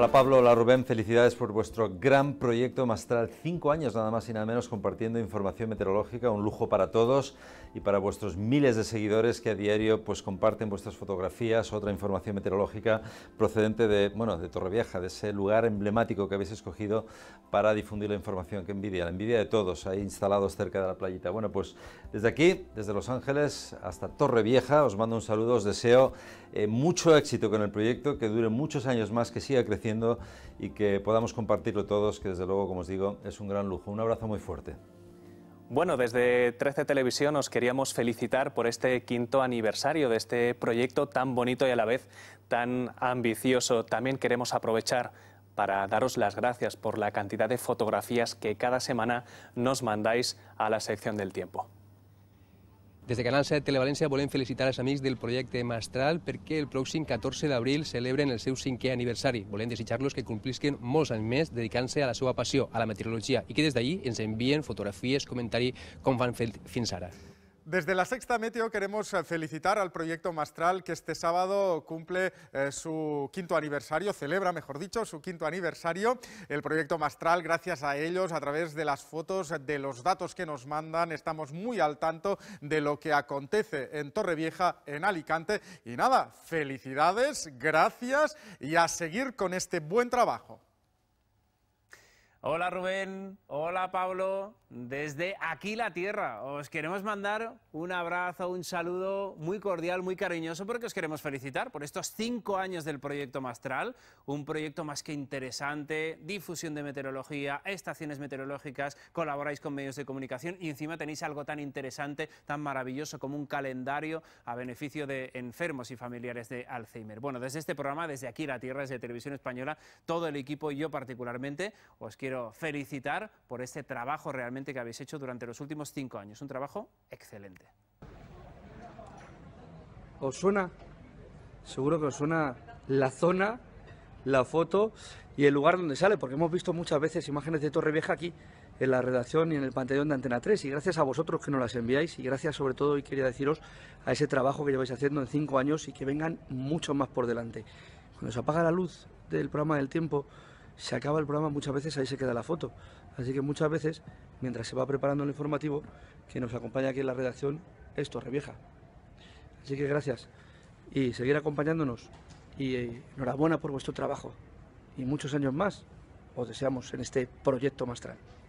Hola Pablo, hola Rubén, felicidades por vuestro gran proyecto Mastral. Cinco años nada más y nada menos compartiendo información meteorológica, un lujo para todos y para vuestros miles de seguidores que a diario pues comparten vuestras fotografías, otra información meteorológica procedente de, bueno, de Torrevieja, de ese lugar emblemático que habéis escogido para difundir la información. que envidia, la envidia de todos ahí instalados cerca de la playita. Bueno, pues desde aquí, desde Los Ángeles hasta Torrevieja, os mando un saludo, os deseo eh, mucho éxito con el proyecto, que dure muchos años más, que siga creciendo y que podamos compartirlo todos, que desde luego, como os digo, es un gran lujo. Un abrazo muy fuerte. Bueno, desde 13 Televisión os queríamos felicitar por este quinto aniversario de este proyecto tan bonito y a la vez tan ambicioso. También queremos aprovechar para daros las gracias por la cantidad de fotografías que cada semana nos mandáis a la sección del tiempo. Des de Canal 7 Televalencia volem felicitar els amics del projecte Mastral perquè el pròxim 14 d'abril celebren el seu cinquè aniversari. Volem desitjar-los que complisquen molts anys més dedicant-se a la seva passió, a la meteorologia, i que des d'ahir ens envien fotografies, comentari, com van fet fins ara. Desde la Sexta Meteo queremos eh, felicitar al proyecto Mastral que este sábado cumple eh, su quinto aniversario, celebra, mejor dicho, su quinto aniversario. El proyecto Mastral, gracias a ellos, a través de las fotos, de los datos que nos mandan, estamos muy al tanto de lo que acontece en Torrevieja, en Alicante. Y nada, felicidades, gracias y a seguir con este buen trabajo. Hola Rubén, hola Pablo, desde aquí la Tierra. Os queremos mandar un abrazo, un saludo muy cordial, muy cariñoso, porque os queremos felicitar por estos cinco años del proyecto Mastral, un proyecto más que interesante, difusión de meteorología, estaciones meteorológicas, colaboráis con medios de comunicación y encima tenéis algo tan interesante, tan maravilloso como un calendario a beneficio de enfermos y familiares de Alzheimer. Bueno, desde este programa, desde aquí la Tierra, desde Televisión Española, todo el equipo y yo particularmente, os quiero quiero felicitar por este trabajo realmente que habéis hecho durante los últimos cinco años. Un trabajo excelente. ¿Os suena? Seguro que os suena la zona, la foto y el lugar donde sale, porque hemos visto muchas veces imágenes de Torre Vieja aquí en la redacción y en el panteón de Antena 3. Y gracias a vosotros que nos las enviáis y gracias sobre todo, y quería deciros, a ese trabajo que lleváis haciendo en cinco años y que vengan muchos más por delante. Cuando se apaga la luz del programa del tiempo, se acaba el programa, muchas veces ahí se queda la foto. Así que muchas veces, mientras se va preparando el informativo, que nos acompaña aquí en la redacción, esto revieja. Así que gracias y seguir acompañándonos y eh, enhorabuena por vuestro trabajo y muchos años más os deseamos en este proyecto Mastral.